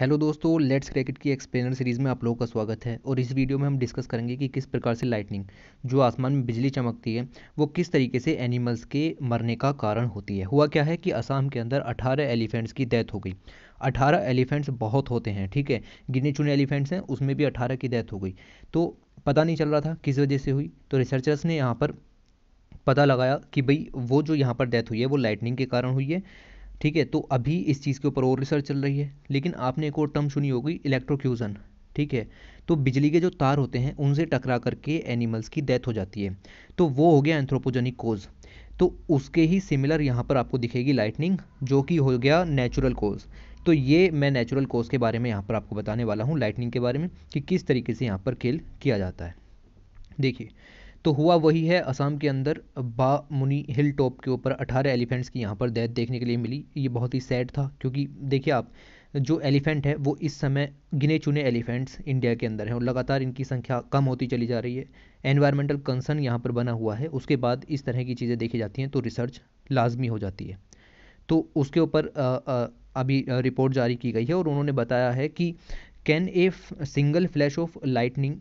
hello दोस्तों let's cricket की explainer series में आप लोगों का स्वागत है और इस वीडियो में हम डिस्कस करेंगे कि किस प्रकार से लाइटनिंग जो आसमान में बिजली चमकती है वो किस तरीके से एनिमल्स के मरने का कारण होती है हुआ क्या है कि असम के अंदर 18 एलिफेंट्स की डेथ हो गई 18 एलिफेंट्स बहुत होते हैं ठीक है गिने चुने एलिफेंट्स हैं उसमें भी अठारह की डेथ हो गई तो पता नहीं चल रहा था किस वजह से हुई तो रिसर्चर्स ने यहाँ पर पता लगाया कि भाई वो जो यहाँ पर डेथ हुई है वो लाइटनिंग के कारण हुई है ठीक है तो अभी इस चीज़ के ऊपर और रिसर्च चल रही है लेकिन आपने एक और टर्म सुनी होगी इलेक्ट्रोक्यूज़न ठीक है तो बिजली के जो तार होते हैं उनसे टकरा करके एनिमल्स की डेथ हो जाती है तो वो हो गया एंथ्रोपोजेनिक कोज तो उसके ही सिमिलर यहाँ पर आपको दिखेगी लाइटनिंग जो कि हो गया नेचुरल कोज तो ये मैं नेचुरल कोज के बारे में यहाँ पर आपको बताने वाला हूँ लाइटनिंग के बारे में कि किस तरीके से यहाँ पर खेल किया जाता है देखिए तो हुआ वही है असम के अंदर बा मुनी हिल टॉप के ऊपर अठारह एलिफेंट्स की यहाँ पर डेथ देखने के लिए मिली ये बहुत ही सैड था क्योंकि देखिए आप जो एलिफेंट है वो इस समय गिने चुने एलिफेंट्स इंडिया के अंदर हैं और लगातार इनकी संख्या कम होती चली जा रही है एनवायरमेंटल कंसर्न यहाँ पर बना हुआ है उसके बाद इस तरह की चीज़ें देखी जाती हैं तो रिसर्च लाजमी हो जाती है तो उसके ऊपर अभी रिपोर्ट जारी की गई है और उन्होंने बताया है कि can a single flash of lightning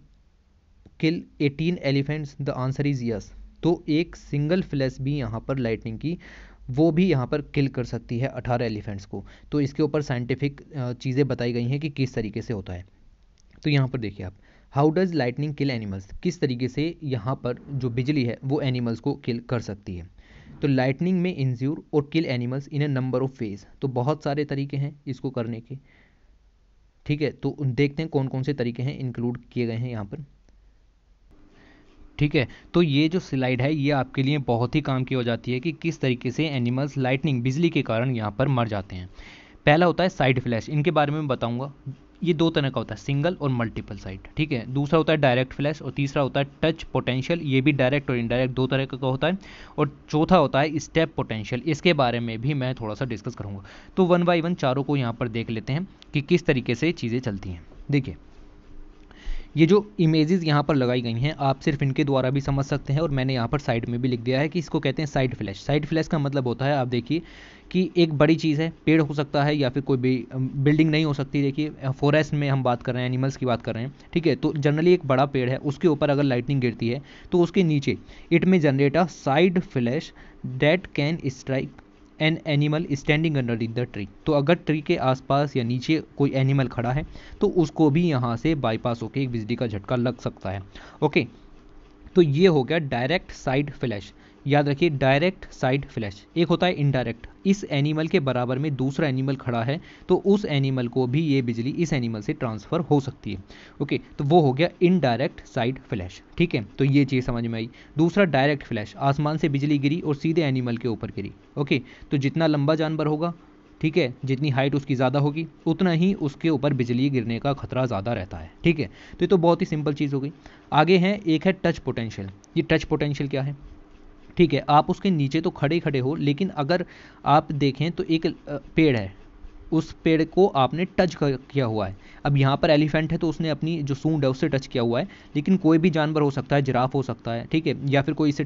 kill 18 elephants the answer is yes तो एक सिंगल फ्लैश भी यहाँ पर लाइटनिंग की वो भी यहाँ पर किल कर सकती है 18 एलिफेंट्स को तो इसके ऊपर साइंटिफिक चीज़ें बताई गई हैं कि किस तरीके से होता है तो यहाँ पर देखिए आप how does lightning kill animals किस तरीके से यहाँ पर जो बिजली है वो एनिमल्स को किल कर सकती है तो लाइटनिंग में इंज्यूर और kill animals in a number of phase तो बहुत सारे तरीके हैं इसको करने के ठीक है तो देखते हैं कौन कौन से तरीके हैं इंक्लूड किए गए हैं यहाँ पर ठीक है तो ये जो स्लाइड है ये आपके लिए बहुत ही काम की हो जाती है कि किस तरीके से एनिमल्स लाइटनिंग बिजली के कारण यहाँ पर मर जाते हैं पहला होता है साइड फ्लैश इनके बारे में बताऊँगा ये दो तरह का होता है सिंगल और मल्टीपल साइड ठीक है दूसरा होता है डायरेक्ट फ्लैश और तीसरा होता है टच पोटेंशियल ये भी डायरेक्ट और इनडायरेक्ट दो तरह का होता है और चौथा होता है स्टेप पोटेंशियल इसके बारे में भी मैं थोड़ा सा डिस्कस करूँगा तो वन बाई वन चारों को यहाँ पर देख लेते हैं कि किस तरीके से चीज़ें चलती हैं देखिए ये जो इमेजेस यहाँ पर लगाई गई हैं आप सिर्फ इनके द्वारा भी समझ सकते हैं और मैंने यहाँ पर साइड में भी लिख दिया है कि इसको कहते हैं साइड फ्लैश साइड फ्लैश का मतलब होता है आप देखिए कि एक बड़ी चीज़ है पेड़ हो सकता है या फिर कोई भी बिल्डिंग नहीं हो सकती देखिए फॉरेस्ट में हम बात कर रहे हैं एनिमल्स की बात कर रहे हैं ठीक है तो जनरली एक बड़ा पेड़ है उसके ऊपर अगर लाइटनिंग गिरती है तो उसके नीचे इट में generate a side flash that can strike an animal standing under in the tree तो अगर ट्री के आसपास या नीचे कोई एनिमल खड़ा है तो उसको भी यहाँ से बाईपास होकर एक बिजली का झटका लग सकता है ओके तो ये हो गया डायरेक्ट साइड फ्लैश याद रखिए डायरेक्ट साइड फ्लैश एक होता है इनडायरेक्ट इस एनिमल के बराबर में दूसरा एनिमल खड़ा है तो उस एनिमल को भी ये बिजली इस एनिमल से ट्रांसफ़र हो सकती है ओके तो वो हो गया इनडायरेक्ट साइड फ्लैश ठीक है तो ये चीज़ समझ में आई दूसरा डायरेक्ट फ्लैश आसमान से बिजली गिरी और सीधे एनिमल के ऊपर गिरी ओके तो जितना लंबा जानवर होगा ठीक है जितनी हाइट उसकी ज़्यादा होगी उतना ही उसके ऊपर बिजली गिरने का खतरा ज़्यादा रहता है ठीक है तो ये तो बहुत ही सिंपल चीज़ हो गई आगे हैं एक है टच पोटेंशियल ये टच पोटेंशियल क्या है ठीक है आप उसके नीचे तो खड़े खड़े हो लेकिन अगर आप देखें तो एक पेड़ है उस पेड़ को आपने टच किया हुआ है अब यहाँ पर एलिफेंट है तो उसने अपनी जो सूंड है उससे टच किया हुआ है लेकिन कोई भी जानवर हो सकता है जिराफ हो सकता है ठीक है या फिर कोई इसे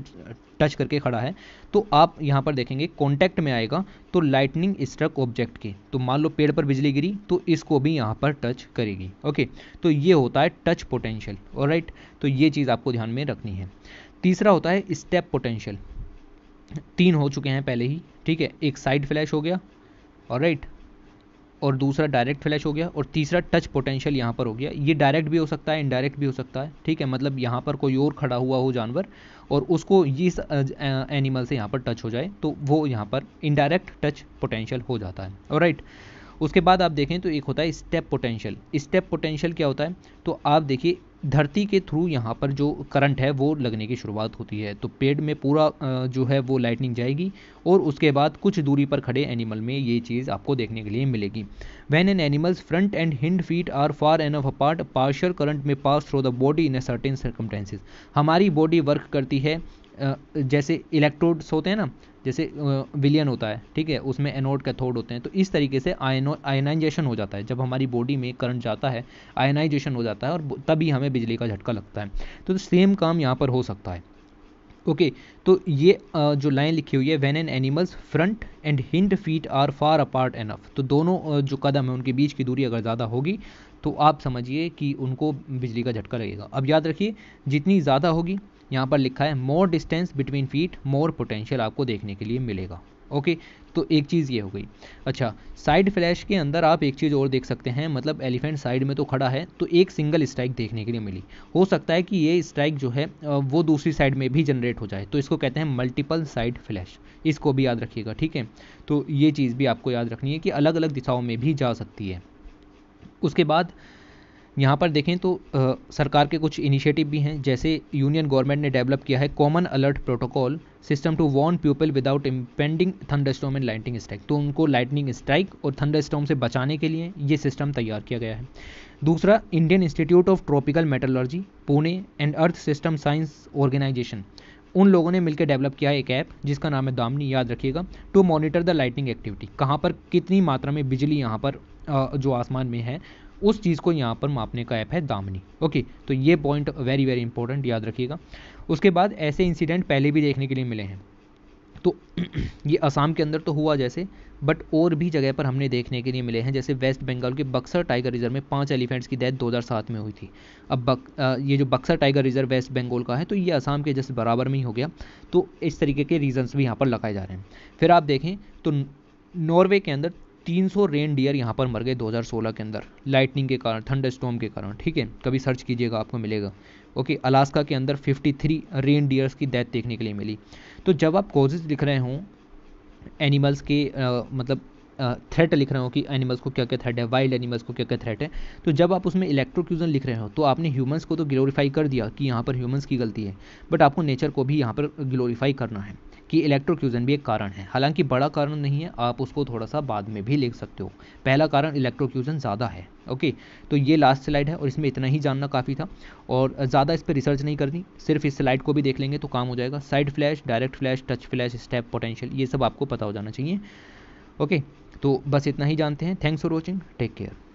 टच करके खड़ा है तो आप यहाँ पर देखेंगे कॉन्टैक्ट में आएगा तो लाइटनिंग स्ट्रक ऑब्जेक्ट के तो मान लो पेड़ पर बिजली गिरी तो इसको भी यहाँ पर टच करेगी ओके तो ये होता है टच पोटेंशियल और तो ये चीज़ आपको ध्यान में रखनी है तीसरा होता है स्टेप पोटेंशियल तीन हो चुके हैं पहले ही ठीक है एक साइड फ्लैश हो गया और राइट और दूसरा डायरेक्ट फ्लैश हो गया और तीसरा टच पोटेंशियल यहाँ पर हो गया ये डायरेक्ट भी हो सकता है इनडायरेक्ट भी हो सकता है ठीक है मतलब यहाँ पर कोई और खड़ा हुआ हो जानवर और उसको इस एनिमल से यहाँ पर टच हो जाए तो वो यहाँ पर इनडायरेक्ट टच पोटेंशियल हो जाता है और राइट उसके बाद आप देखें तो एक होता है स्टेप पोटेंशियल स्टेप पोटेंशियल क्या होता है तो आप देखिए धरती के थ्रू यहाँ पर जो करंट है वो लगने की शुरुआत होती है तो पेड़ में पूरा जो है वो लाइटनिंग जाएगी और उसके बाद कुछ दूरी पर खड़े एनिमल में ये चीज़ आपको देखने के लिए मिलेगी when an animals front and hind feet are far an of apart partial current में pass through the body in certain circumstances हमारी बॉडी वर्क करती है जैसे इलेक्ट्रोड्स होते हैं ना जैसे विलियन होता है ठीक है उसमें एनोड कैथोड होते हैं तो इस तरीके से आयनो आयनाइजेशन हो जाता है जब हमारी बॉडी में करंट जाता है आयनाइजेशन हो जाता है और तभी हमें बिजली का झटका लगता है तो, तो सेम काम यहाँ पर हो सकता है ओके okay, तो ये जो लाइन लिखी हुई है when an animals front and hind feet are far apart enough तो दोनों जो कदम है उनके बीच की दूरी अगर ज़्यादा होगी तो आप समझिए कि उनको बिजली का झटका लगेगा अब याद रखिए जितनी ज़्यादा होगी यहाँ पर लिखा है more distance between feet more potential आपको देखने के लिए मिलेगा ओके तो एक चीज़ ये हो गई अच्छा साइड फ्लैश के अंदर आप एक चीज़ और देख सकते हैं मतलब एलिफेंट साइड में तो खड़ा है तो एक सिंगल स्ट्राइक देखने के लिए मिली हो सकता है कि ये स्ट्राइक जो है वो दूसरी साइड में भी जनरेट हो जाए तो इसको कहते हैं मल्टीपल साइड फ्लैश इसको भी याद रखिएगा ठीक है तो ये चीज़ भी आपको याद रखनी है कि अलग अलग दिशाओं में भी जा सकती है उसके बाद यहाँ पर देखें तो आ, सरकार के कुछ इनिशिएटिव भी हैं जैसे यूनियन गवर्नमेंट ने डेवलप किया है common alert protocol system to warn people without impending thunder storm and lighting strike तो उनको लाइटनिंग स्ट्राइक और थंडर स्टॉम से बचाने के लिए ये सिस्टम तैयार किया गया है दूसरा Indian institute of tropical meteorology Pune and earth system science organisation उन लोगों ने मिलकर डेवलप किया है एक ऐप जिसका नाम है दामनी याद रखिएगा to monitor the lighting activity कहाँ पर कितनी मात्रा में बिजली यहाँ पर जो आसमान में है उस चीज़ को यहाँ पर मापने का ऐप है दामनी ओके तो ये पॉइंट वेरी वेरी इंपॉर्टेंट याद रखिएगा उसके बाद ऐसे इंसिडेंट पहले भी देखने के लिए मिले हैं तो ये असम के अंदर तो हुआ जैसे बट और भी जगह पर हमने देखने के लिए मिले हैं जैसे वेस्ट बंगाल के बक्सर टाइगर रिजर्व में पांच एलिफेंट्स की डेथ 2007 में हुई थी अब बक, आ, ये जो Buxar tiger reserve west Bengal का है तो ये असम के जस्ट बराबर में ही हो गया तो इस तरीके के रीजंस भी यहाँ पर लगाए जा रहे हैं फिर आप देखें तो नॉर्वे के अंदर सौ रेन डियर यहाँ पर मर गए 2016 के अंदर लाइटनिंग के कारण थंडर स्टॉम के कारण ठीक है कभी सर्च कीजिएगा आपको मिलेगा ओके अलास्का के अंदर 53 रेन डियर्स की डेथ देखने के लिए मिली तो जब आप कॉजेज लिख रहे हों एनिमल्स के आ, मतलब थ्रेट लिख रहे हो कि एनिमल्स को क्या क्या थ्रेट है वाइल्ड एनिमल्स को क्या क्या थ्रेट है तो जब आप उसमें इलेक्ट्रोक्यूजन लिख रहे हो तो आपने ह्यूमंस को तो ग्लोरीफाई कर दिया कि यहाँ पर ह्यूमंस की गलती है बट आपको नेचर को भी यहाँ पर ग्लोरीफाई करना है कि इलेक्ट्रोक्यूजन भी एक कारण है हालांकि बड़ा कारण नहीं है आप उसको थोड़ा सा बाद में भी लिख सकते हो पहला कारण इलेक्ट्रोक्यूजन ज़्यादा है ओके तो ये लास्ट स्लाइड है और इसमें इतना ही जानना काफ़ी था और ज़्यादा इस पर रिसर्च नहीं करनी सिर्फ इस स्लाइड को भी देख लेंगे तो काम हो जाएगा side flash direct flash touch flash step potential ये सब आपको पता हो जाना चाहिए ओके तो बस इतना ही जानते हैं thanks for watching take care